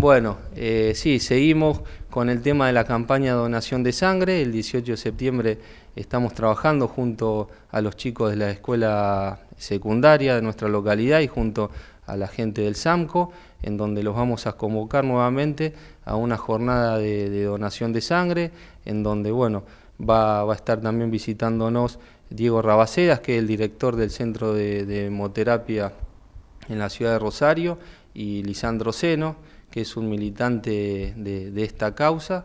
Bueno, eh, sí, seguimos con el tema de la campaña donación de sangre. El 18 de septiembre estamos trabajando junto a los chicos de la escuela secundaria de nuestra localidad y junto a la gente del SAMCO, en donde los vamos a convocar nuevamente a una jornada de, donación de sangre, en donde, bueno, va, a estar también visitándonos Diego Rabacedas, que es el director del Centro de, de Hemoterapia en la ciudad de Rosario, y Lisandro Seno, que es un militante de, esta causa.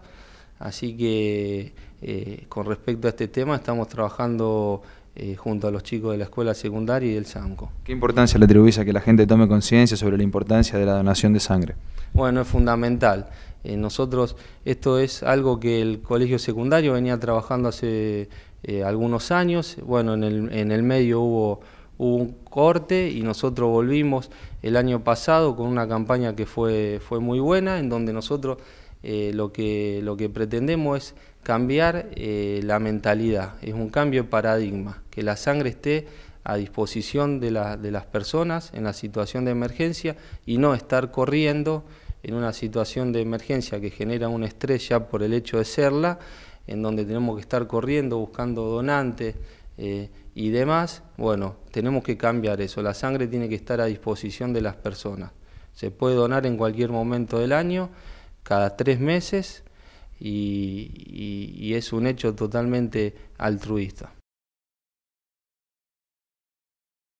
Así que eh, con respecto a este tema estamos trabajando eh, junto a los chicos de la escuela secundaria y del SAMCO. ¿Qué importancia le atribuís a que la gente tome conciencia sobre la importancia de la donación de sangre? Bueno, es fundamental. Eh, nosotros, esto es algo que el colegio secundario venía trabajando hace algunos años. Bueno, en el, en el medio hubo hubo un corte y nosotros volvimos el año pasado con una campaña que fue, fue muy buena, en donde nosotros eh, lo, que, lo que pretendemos es cambiar eh, la mentalidad, es un cambio de paradigma, que la sangre esté a disposición de, de las personas en la situación de emergencia y no estar corriendo en una situación de emergencia que genera un estrés ya por el hecho de serla, en donde tenemos que estar corriendo, buscando donantes, eh, y demás, bueno, tenemos que cambiar eso. La sangre tiene que estar a disposición de las personas. Se puede donar en cualquier momento del año, cada tres meses, y es un hecho totalmente altruista.